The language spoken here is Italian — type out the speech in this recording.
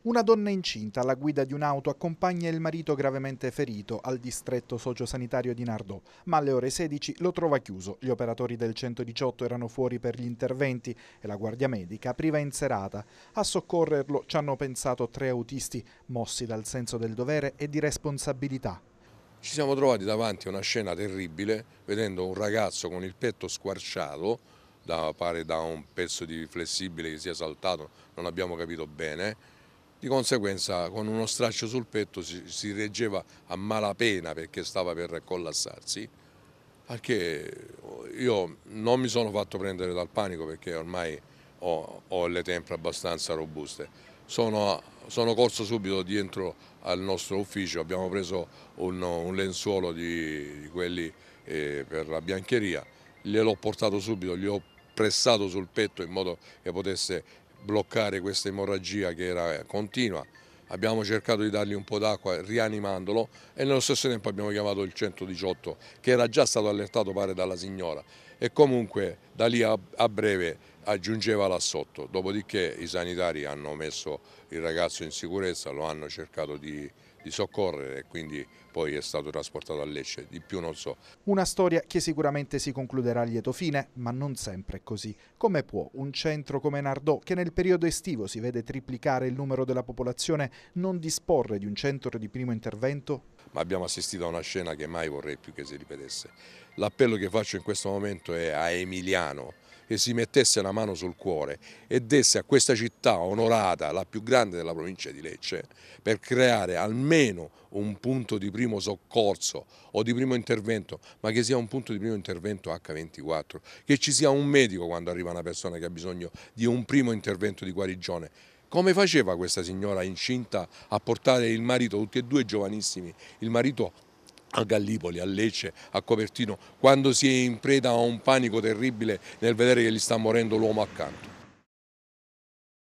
Una donna incinta alla guida di un'auto accompagna il marito gravemente ferito al distretto sociosanitario di Nardò, ma alle ore 16 lo trova chiuso. Gli operatori del 118 erano fuori per gli interventi e la guardia medica apriva in serata. A soccorrerlo ci hanno pensato tre autisti, mossi dal senso del dovere e di responsabilità. Ci siamo trovati davanti a una scena terribile, vedendo un ragazzo con il petto squarciato, da, pare da un pezzo di flessibile che si è saltato, non abbiamo capito bene, di conseguenza con uno straccio sul petto si, si reggeva a malapena perché stava per collassarsi, al io non mi sono fatto prendere dal panico perché ormai ho, ho le tempre abbastanza robuste. Sono, sono, corso subito dietro al nostro ufficio, abbiamo preso un, un lenzuolo di, di quelli eh, per la biancheria, gliel'ho portato subito, gli ho pressato sul petto in modo che potesse bloccare questa emorragia che era eh, continua, abbiamo cercato di dargli un po' d'acqua rianimandolo e nello stesso tempo abbiamo chiamato il 118 che era già stato allertato pare dalla signora e comunque da lì a, a breve aggiungeva là sotto, dopodiché i sanitari hanno messo il ragazzo in sicurezza, lo hanno cercato di di soccorrere e quindi poi è stato trasportato a Lecce, di più non so. Una storia che sicuramente si concluderà a lieto fine, ma non sempre è così. Come può un centro come Nardò, che nel periodo estivo si vede triplicare il numero della popolazione, non disporre di un centro di primo intervento? Ma abbiamo assistito a una scena che mai vorrei più che si ripetesse. L'appello che faccio in questo momento è a Emiliano, che si mettesse la mano sul cuore e desse a questa città onorata, la più grande della provincia di Lecce, per creare almeno almeno un punto di primo soccorso o di primo intervento, ma che sia un punto di primo intervento H24, che ci sia un medico quando arriva una persona che ha bisogno di un primo intervento di guarigione. Come faceva questa signora incinta a portare il marito, tutti e due giovanissimi, il marito a Gallipoli, a Lecce, a Copertino, quando si è in preda a un panico terribile nel vedere che gli sta morendo l'uomo accanto?